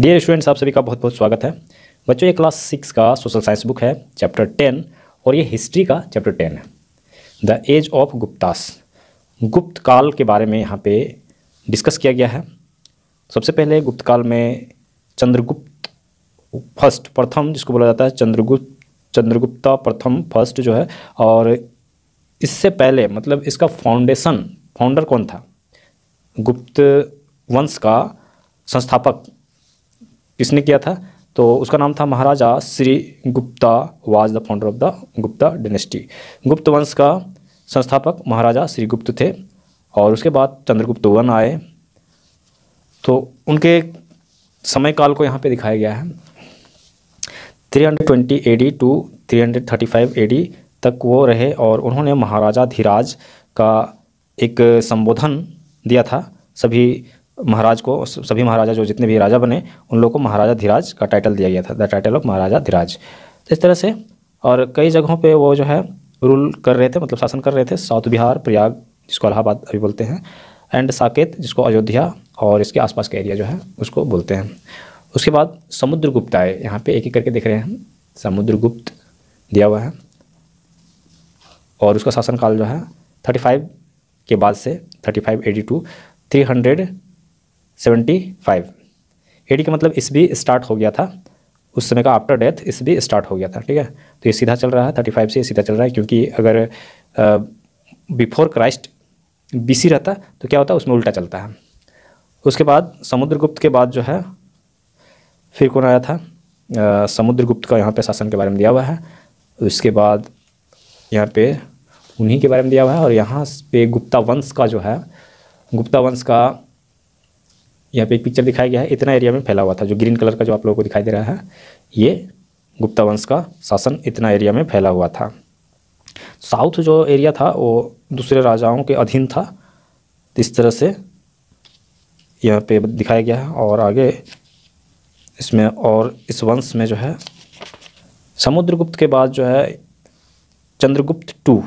Dear students आप सभी का बहुत बहुत स्वागत है बच्चों ये क्लास सिक्स का सोशल साइंस बुक है चैप्टर टेन और ये हिस्ट्री का चैप्टर टेन है the age of Guptas Gupta काल के बारे में यहाँ पे डिस्कस किया गया है सबसे पहले गुप्त काल में चंद्रगुप्त फर्स्ट प्रथम जिसको बोला जाता है चंद्रगुप्त चंद्रगुप्ता प्रथम फर्स्ट जो है और इससे पहले मतलब इसका फाउंडेशन फाउंडर कौन था गुप्त वंश का संस्थापक किसने किया था तो उसका नाम था Maharaja Shri Gupta was the founder of the Gupta dynasty Gupta वंश का संस्थापक महाराजा श्री गुप्त थे और उसके बाद चंद्रगुप्त वन आए तो उनके समय काल को यहाँ पे दिखाया गया है 320 एडी टू 335 एडी तक वो रहे और उन्होंने महाराजा धीराज का एक संबोधन दिया था सभी महाराज को सभी महाराजा जो जितने भी राजा बने उन लोग को महाराजा धीराज का टाइटल दिया गया था the title of Maharajadhiraj तो इस तरह से और कई जगहों पे वो जो है रूल कर रहे थे मतलब शासन कर रहे थे साउथ बिहार प्रयाग जिसको इलाहाबाद अभी बोलते हैं एंड साकेत जिसको अयोध्या और इसके आसपास का एरिया जो है उसको बोलते हैं उसके बाद समुद्रगुप्त आए यहाँ पर एक एक करके देख रहे हैं हम समुद्रगुप्त दिया हुआ है और उसका शासनकाल जो है थर्टी फाइव के बाद से thirty five eighty to three hundred seventy five AD का मतलब इस भी स्टार्ट हो गया था उस समय का आफ्टर डेथ इस भी स्टार्ट हो गया था ठीक है तो ये सीधा चल रहा है थर्टी फाइव से ये सीधा चल रहा है क्योंकि अगर बिफोर क्राइस्ट सी रहता तो क्या होता है उसमें उल्टा चलता है उसके बाद समुद्रगुप्त के बाद जो है फिर कौन आया था समुद्रगुप्त का यहाँ पे शासन के बारे में दिया हुआ है उसके बाद यहाँ पे उन्हीं के बारे में दिया हुआ है और यहाँ पे गुप्ता वंश का जो है गुप्ता वंश का यहाँ पे एक पिक्चर दिखाया गया है इतना एरिया में फैला हुआ था जो ग्रीन कलर का जो आप लोगों को दिखाई दे रहा है ये गुप्ता वंश का शासन इतना एरिया में फैला हुआ था साउथ जो एरिया था वो दूसरे राजाओं के अधीन था इस तरह से यहाँ पे दिखाया गया है और आगे इसमें और इस वंश में जो है समुद्रगुप्त के बाद जो है चंद्रगुप्त टू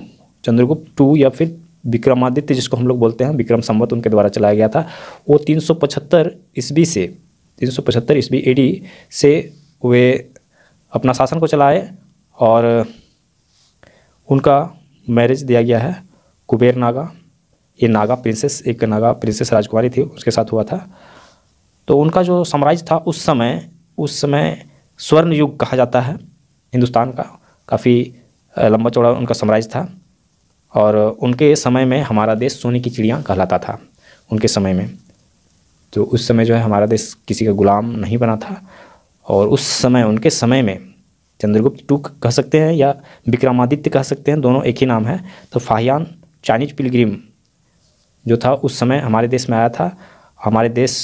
चंद्रगुप्त टू या फिर विक्रमादित्य जिसको हम लोग बोलते हैं विक्रम संवत उनके द्वारा चलाया गया था वो 375 ईस्वी से 375 ईस्वी एडी से वे अपना शासन को चलाए और उनका मैरिज दिया गया है कुबेर नागा ये नागा प्रिंसेस एक नागा प्रिंसेस राजकुमारी थी उसके साथ हुआ था तो उनका जो साम्राज्य था उस समय उस समय स्वर्ण युग कहा जाता है हिंदुस्तान का काफ़ी लंबा चौड़ा उनका साम्राज्य था और उनके समय में हमारा देश सोने की चिड़िया कहलाता था उनके समय में तो उस समय जो है हमारा देश किसी का गुलाम नहीं बना था और उस समय उनके समय में चंद्रगुप्त टू कह सकते हैं या विक्रमादित्य कह सकते हैं दोनों एक ही नाम है तो फाहियान चाइनीज पिलग्रिम जो था उस समय हमारे देश में आया था हमारे देश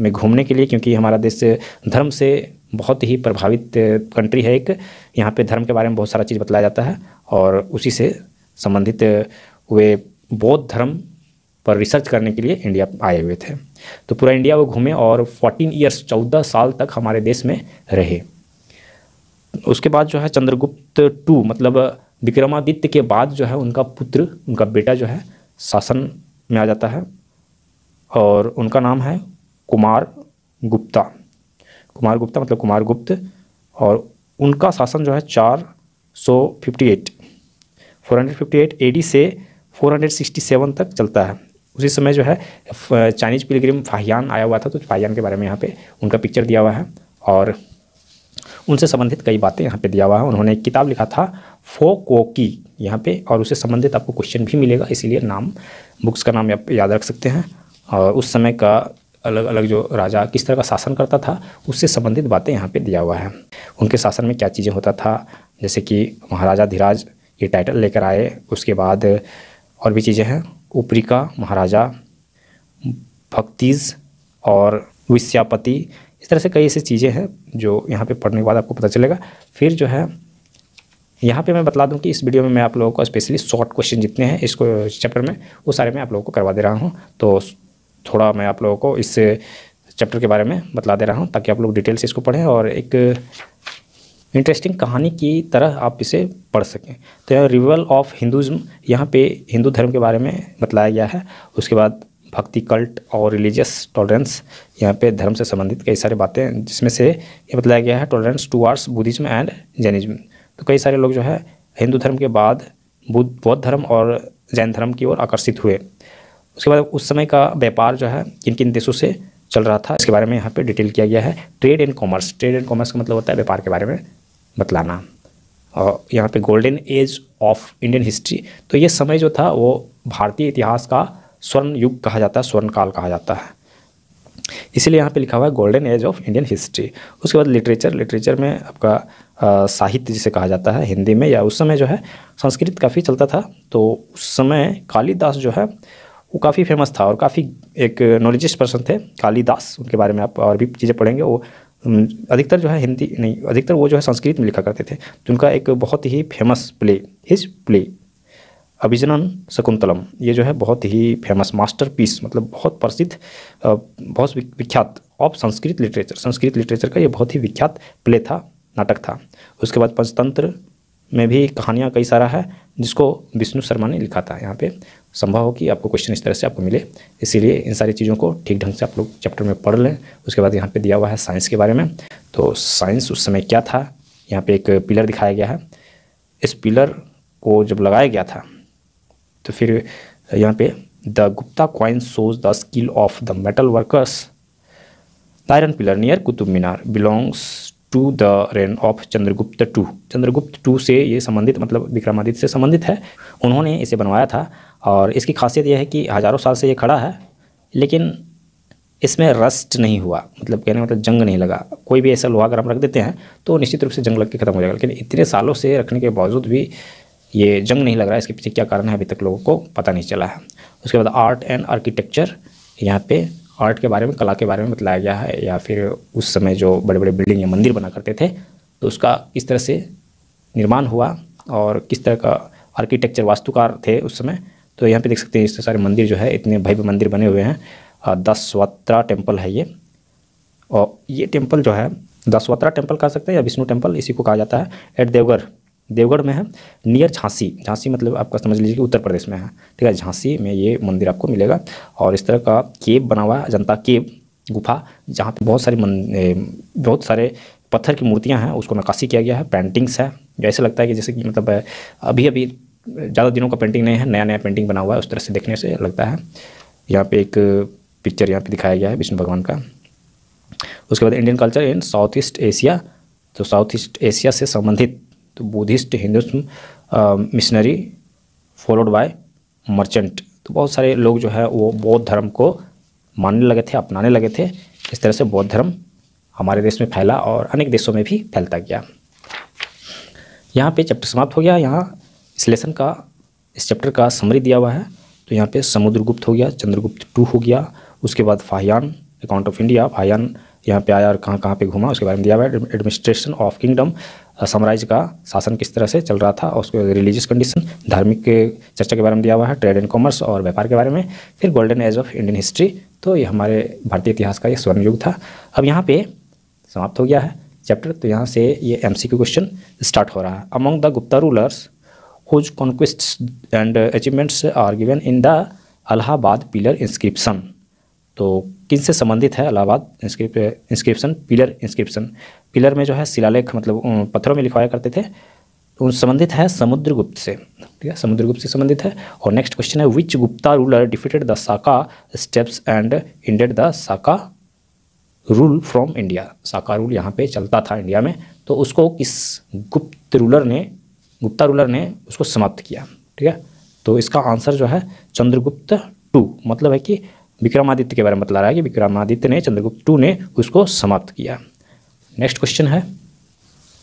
में घूमने के लिए क्योंकि हमारा देश धर्म से बहुत ही प्रभावित कंट्री है एक यहाँ पे धर्म के बारे में बहुत सारा चीज़ बताया जाता है और उसी से संबंधित वे बौद्ध धर्म पर रिसर्च करने के लिए इंडिया आए हुए थे तो पूरा इंडिया वो घूमे और 14 ईयर्स 14 साल तक हमारे देश में रहे उसके बाद जो है चंद्रगुप्त टू मतलब विक्रमादित्य के बाद जो है उनका पुत्र उनका बेटा जो है शासन में आ जाता है और उनका नाम है कुमार गुप्ता कुमार गुप्ता मतलब कुमार गुप्त और उनका शासन जो है चार सौ फिफ्टी एट 458 एडी से 467 तक चलता है उसी समय जो है चाइनीज पिलग्रिम फाहियान आया हुआ था तो फाहियान के बारे में यहाँ पे उनका पिक्चर दिया हुआ है और उनसे संबंधित कई बातें यहाँ पे दिया हुआ है उन्होंने एक किताब लिखा था फोकोकी यहाँ पे और उससे संबंधित आपको क्वेश्चन भी मिलेगा इसीलिए नाम बुक्स का नाम याद रख सकते हैं और उस समय का अलग अलग जो राजा किस तरह का शासन करता था उससे संबंधित बातें यहाँ पे दिया हुआ है उनके शासन में क्या चीज़ें होता था जैसे कि महाराजा धीराज ये टाइटल लेकर आए उसके बाद और भी चीज़ें हैं उपरिका महाराजा भक्तिज और विश्यापति इस तरह से कई ऐसी चीज़ें हैं जो यहाँ पे पढ़ने के बाद आपको पता चलेगा फिर जो है यहाँ पे मैं बता दूँ कि इस वीडियो में मैं आप लोगों को स्पेशली शॉर्ट क्वेश्चन जितने हैं इसको चैप्टर में वो सारे मैं आप लोगों को करवा दे रहा हूँ तो थोड़ा मैं आप लोगों को इस चैप्टर के बारे में बता दे रहा हूँ ताकि आप लोग डिटेल से इसको पढ़ें और एक इंटरेस्टिंग कहानी की तरह आप इसे पढ़ सकें तो यह रिवल ऑफ हिंदुज़म यहाँ पे हिंदू धर्म के बारे में बतलाया गया है उसके बाद भक्ति कल्ट और रिलीजियस टॉलरेंस यहाँ पे धर्म से संबंधित कई सारे बातें जिसमें से ये बताया गया है tolerance towards Buddhism and Jainism तो कई सारे लोग जो है हिंदू धर्म के बाद बुद्ध बौद्ध धर्म और जैन धर्म की ओर आकर्षित हुए उसके बाद उस समय का व्यापार जो है किन किन देशों से चल रहा था इसके बारे में यहाँ पे डिटेल किया गया है trade and commerce trade and commerce का मतलब होता है व्यापार के बारे में बतलाना और यहाँ पे golden age of Indian history तो ये समय जो था वो भारतीय इतिहास का स्वर्ण युग कहा जाता है स्वर्ण काल कहा जाता है इसीलिए यहाँ पे लिखा हुआ है golden age of Indian history उसके बाद लिटरेचर लिटरेचर में आपका साहित्य जिसे कहा जाता है हिंदी में या उस समय जो है संस्कृत काफ़ी चलता था तो उस समय कालिदास जो है वो काफ़ी फेमस था और काफ़ी एक नॉलेजिस्ट पर्सन थे कालिदास उनके बारे में आप और भी चीज़ें पढ़ेंगे वो अधिकतर जो है हिंदी नहीं अधिकतर वो जो है संस्कृत में लिखा करते थे तो उनका एक बहुत ही फेमस प्ले इस प्ले अभिजनन शकुंतलम ये जो है बहुत ही फेमस मास्टरपीस मतलब बहुत प्रसिद्ध बहुत विख्यात of Sanskrit literature Sanskrit literature का ये बहुत ही विख्यात प्ले था नाटक था उसके बाद पंचतंत्र में भी कहानियाँ कई सारा है जिसको विष्णु शर्मा ने लिखा था यहाँ पे संभव हो कि आपको क्वेश्चन इस तरह से आपको मिले इसीलिए इन सारी चीज़ों को ठीक ढंग से आप लोग चैप्टर में पढ़ लें उसके बाद यहाँ पे दिया हुआ है साइंस के बारे में तो साइंस उस समय क्या था यहाँ पे एक पिलर दिखाया गया है इस पिलर को जब लगाया गया था तो फिर यहाँ पे the Gupta coin shows the skill of the metal workers iron pillar near Qutub Minar belongs to the reign of Chandragupta two Chandragupta two से ये संबंधित मतलब विक्रमादित्य से संबंधित है उन्होंने इसे बनवाया था और इसकी खासियत यह है कि हज़ारों साल से ये खड़ा है लेकिन इसमें रस्ट नहीं हुआ मतलब कहने मतलब जंग नहीं लगा कोई भी ऐसा लोहा अगर हम रख देते हैं तो निश्चित रूप से जंग लग के ख़त्म हो जाएगा लेकिन इतने सालों से रखने के बावजूद भी ये जंग नहीं लग रहा है इसके पीछे क्या कारण है अभी तक लोगों को पता नहीं चला है उसके बाद आर्ट एंड आर्किटेक्चर यहाँ पे आर्ट के बारे में कला के बारे में बताया गया है या फिर उस समय जो बड़े बड़े बिल्डिंग या मंदिर बना करते थे तो उसका किस तरह से निर्माण हुआ और किस तरह का आर्किटेक्चर वास्तुकार थे उस समय तो यहाँ पे देख सकते हैं इस सारे मंदिर जो है इतने भव्य मंदिर बने हुए हैं दसवत्रा टेम्पल है ये और ये टेम्पल जो है दसवत्रा टेम्पल कह सकते हैं या विष्णु टेम्पल इसी को कहा जाता है एट देवघर देवगढ़ में है नियर झांसी झांसी मतलब आपका समझ लीजिए कि उत्तर प्रदेश में है ठीक है झांसी में ये मंदिर आपको मिलेगा और इस तरह का केव बना हुआ है जनता केव गुफा जहाँ पे बहुत सारी बहुत सारे पत्थर की मूर्तियाँ हैं उसको नक्काशी किया गया है पेंटिंग्स है ऐसे लगता है कि जैसे कि मतलब अभी अभी ज़्यादा दिनों का पेंटिंग नहीं है नया नया पेंटिंग बना हुआ है उस तरह से देखने से लगता है यहाँ पर एक पिक्चर यहाँ पर दिखाया गया है विष्णु भगवान का उसके बाद Indian culture in South East Asia तो साउथ ईस्ट एशिया से संबंधित तो Buddhist Hinduism missionary followed by merchant तो बहुत सारे लोग जो है वो बौद्ध धर्म को मानने लगे थे अपनाने लगे थे इस तरह से बौद्ध धर्म हमारे देश में फैला और अनेक देशों में भी फैलता गया यहाँ पे चैप्टर समाप्त हो गया यहाँ इस लेसन का इस चैप्टर का समरी दिया हुआ है तो यहाँ पे समुद्रगुप्त हो गया चंद्रगुप्त टू हो गया उसके बाद Fahien account of India Fahien यहाँ पे आया और कहाँ कहाँ पे घूमा उसके बारे में दिया हुआ है एडमिनिस्ट्रेशन ऑफ किंगडम साम्राज्य का शासन किस तरह से चल रहा था और उसके रिलीजियस कंडीशन धार्मिक चर्चा के बारे में दिया हुआ है ट्रेड एंड कॉमर्स और व्यापार के बारे में फिर golden age of Indian history तो ये हमारे भारतीय इतिहास का एक स्वर्ण युग था अब यहाँ पे समाप्त हो गया है चैप्टर तो यहाँ से ये एम क्वेश्चन स्टार्ट हो रहा है among the Gupta rulers whose conquests and achievements are given in the Allahabad pillar inscription तो किन से संबंधित है Allahabad inscription pillar inscription pillar में जो है शिलालेख मतलब पत्थरों में लिखवाया करते थे तो संबंधित है समुद्रगुप्त से ठीक है समुद्रगुप्त से संबंधित है और नेक्स्ट क्वेश्चन है which Gupta ruler defeated the Saka satraps and ended the Saka rule from India Saka rule यहाँ पे चलता था इंडिया में तो उसको किस गुप्त रूलर ने गुप्ता रूलर ने उसको समाप्त किया ठीक है तो इसका आंसर जो है चंद्रगुप्त टू मतलब है कि विक्रमादित्य के बारे में बतला रहा है कि विक्रमादित्य ने चंद्रगुप्त टू ने उसको समाप्त किया नेक्स्ट क्वेश्चन है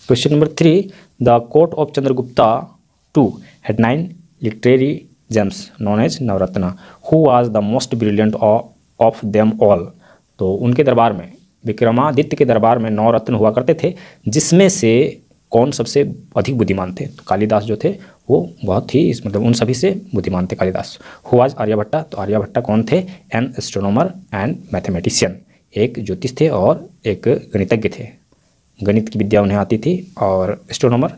question number three the court of Chandragupta two had nine literary gems known as Navratna who was the most brilliant of them all तो उनके दरबार में विक्रमादित्य के दरबार में नौ रत्न हुआ करते थे जिसमें से कौन सबसे अधिक बुद्धिमान थे तो कालिदास जो थे वो बहुत ही इस मतलब उन सभी से बुद्धिमान थे कालिदास हुआज आर्यभट्टा तो आर्यभट्टा कौन थे एन एस्ट्रोनोमर एंड मैथमेटिशियन एक ज्योतिष थे और एक गणितज्ञ थे गणित की विद्या उन्हें आती थी और एस्ट्रोनोमर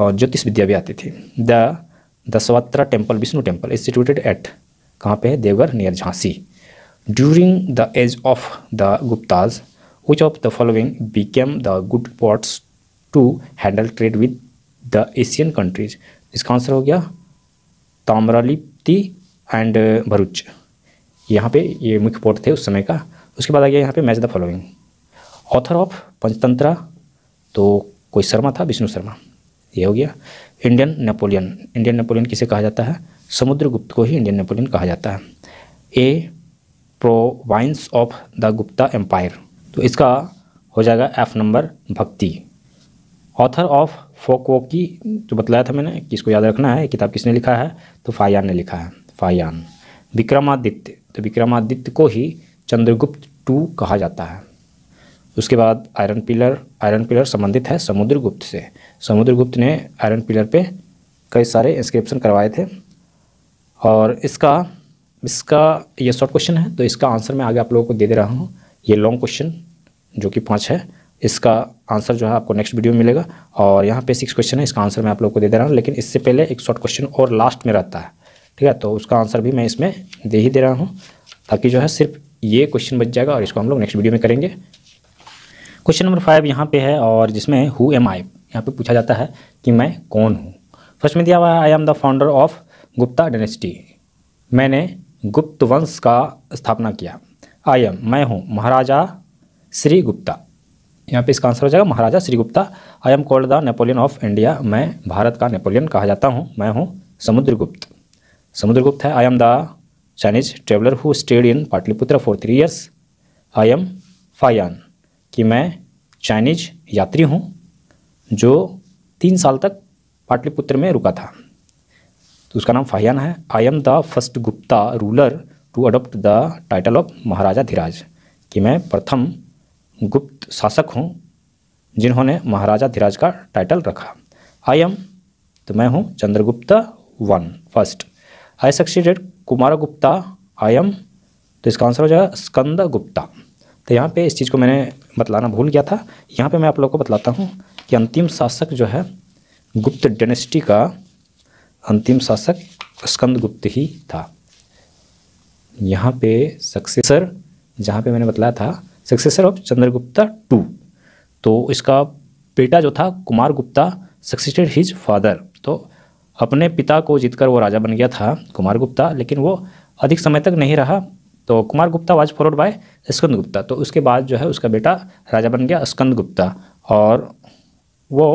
और ज्योतिष विद्या भी आती थी the Dashavatara temple Vishnu temple is situated at कहाँ पे है Deogarh near Jhansi during the age of the Guptas which of the following became the good ports to handle trade with the Asian countries इसका आंसर हो गया ताम्रालिप्ति एंड uh, भरूच यहाँ पे ये मुख्य पोर्ट थे उस समय का उसके बाद आ गया यहाँ पे match the following author of Panchatantra तो कोई शर्मा था विष्णु शर्मा ये हो गया इंडियन नेपोलियन इंडियन नेपोलियन किसे कहा जाता है समुद्रगुप्त को ही इंडियन नेपोलियन कहा जाता है a province of the Gupta empire तो इसका हो जाएगा एफ नंबर भक्ति ऑथर ऑफ फोको की जो बताया था मैंने कि इसको याद रखना है किताब किसने लिखा है तो फायान ने लिखा है फायान विक्रमादित्य तो विक्रमादित्य को ही चंद्रगुप्त टू कहा जाता है उसके बाद आयरन पिलर आयरन पिलर संबंधित है समुद्रगुप्त से समुद्रगुप्त ने आयरन पिलर पे कई सारे इंस्क्रिप्शन करवाए थे और इसका इसका ये शॉर्ट क्वेश्चन है तो इसका आंसर मैं आगे आप लोगों को दे दे रहा हूँ ये लॉन्ग क्वेश्चन जो कि पाँच है इसका आंसर जो है आपको नेक्स्ट वीडियो में मिलेगा और यहाँ पे सिक्स क्वेश्चन है इसका आंसर मैं आप लोग को दे दे रहा हूँ लेकिन इससे पहले एक शॉर्ट क्वेश्चन और लास्ट में रहता है ठीक है तो उसका आंसर भी मैं इसमें दे ही दे रहा हूँ ताकि जो है सिर्फ ये क्वेश्चन बच जाएगा और इसको हम लोग नेक्स्ट वीडियो में करेंगे क्वेश्चन नंबर फाइव यहाँ पे है और जिसमें हु एम आई यहाँ पे पूछा जाता है कि मैं कौन हूँ फर्स्ट में दिया हुआ है I am the founder of Gupta dynasty मैंने गुप्त वंश का स्थापना किया आई एम मैं हूँ महाराजा श्री गुप्ता यहाँ पे इसका आंसर हो जाएगा Maharaja Shri Gupta I am called the Napoleon of India मैं भारत का नेपोलियन कहा जाता हूँ मैं हूँ समुद्रगुप्त समुद्रगुप्त है I am the Chinese traveller who stayed in Pataliputra for three years I am Fahien कि मैं चाइनीज यात्री हूँ जो तीन साल तक पाटलिपुत्र में रुका था तो उसका नाम फाहियान है I am the first Gupta ruler to adopt the title of Maharajadhiraja कि मैं प्रथम गुप्त शासक हूँ जिन्होंने महाराजा धीराज का टाइटल रखा आई एम तो मैं हूँ Chandragupta one first I succeeded Kumaragupta I am तो इसका आंसर हो जाएगा स्कंद गुप्ता तो यहाँ पे इस चीज़ को मैंने बतलाना भूल गया था यहाँ पे मैं आप लोग को बतलाता हूँ कि अंतिम शासक जो है गुप्त डेनेस्टी का अंतिम शासक स्कंद गुप्त ही था यहाँ पे सक्सेसर जहाँ पे मैंने बताया था सक्सेसर ऑफ चंद्रगुप्ता टू तो इसका बेटा जो था Kumaragupta succeeded his father तो अपने पिता को जीतकर वो राजा बन गया था कुमार गुप्ता लेकिन वो अधिक समय तक नहीं रहा तो Kumaragupta was forward by Skandagupta तो उसके बाद जो है उसका बेटा राजा बन गया स्कंद गुप्ता और वो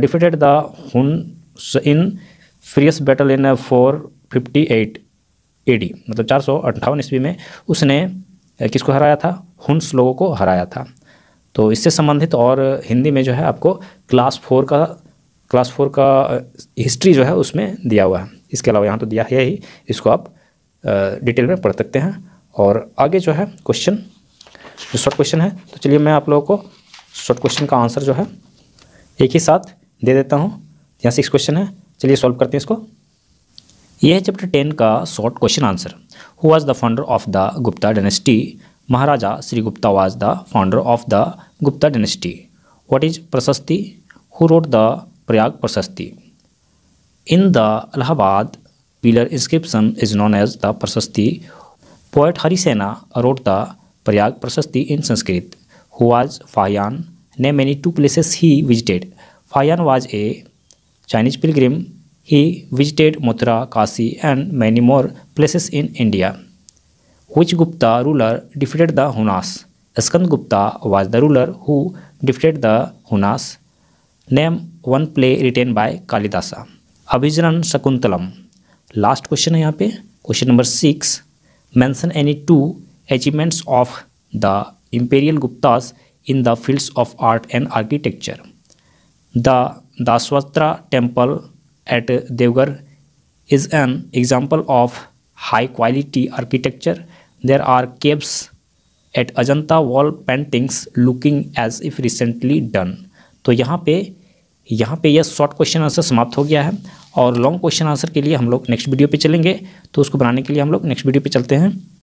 डिफिटेड द हुन इन फ्रियस battle in four fifty eight A D मतलब चार सौ अट्ठावन ईस्वी में उसने किसको हराया था हुंस लोगों को हराया था तो इससे संबंधित और हिंदी में जो है आपको क्लास फोर का क्लास फोर का हिस्ट्री जो है उसमें दिया हुआ है इसके अलावा यहाँ तो दिया है ही इसको आप डिटेल में पढ़ सकते हैं और आगे जो है क्वेश्चन जो शॉर्ट क्वेश्चन है तो चलिए मैं आप लोगों को शॉर्ट क्वेश्चन का आंसर जो है एक ही साथ दे देता हूँ यहाँ सिक्स क्वेश्चन है चलिए सॉल्व करते हैं इसको यह है चैप्टर टेन का short question answer who was the founder of the Gupta dynasty Maharaja Shri Gupta was the founder of the Gupta dynasty what is Prashasti who wrote the Prayag Prashasti in the Allahabad pillar inscription is known as the Prashasti poet Harisena wrote the Prayag Prashasti in Sanskrit who was Fahien name many two places he visited Fahien was a Chinese pilgrim He visited Mathura, Kashi and many more places in India. Which Gupta ruler defeated the Hunas? Skand Gupta was the ruler who defeated the Hunas. Name one play written by Kalidasa. Abhijaran Sakuntalam. last question hai yahan pe question number 6 mention any two achievements of the imperial guptas in the fields of art and architecture the daswatra temple at Devgar is an example of high quality architecture. There are caves at Ajanta wall paintings looking as if recently done. तो यहाँ पे यहाँ पे यह short question answer समाप्त हो गया है और लॉन्ग क्वेश्चन आंसर के लिए हम लोग नेक्स्ट वीडियो पे चलेंगे तो उसको बनाने के लिए हम लोग नेक्स्ट वीडियो पे चलते हैं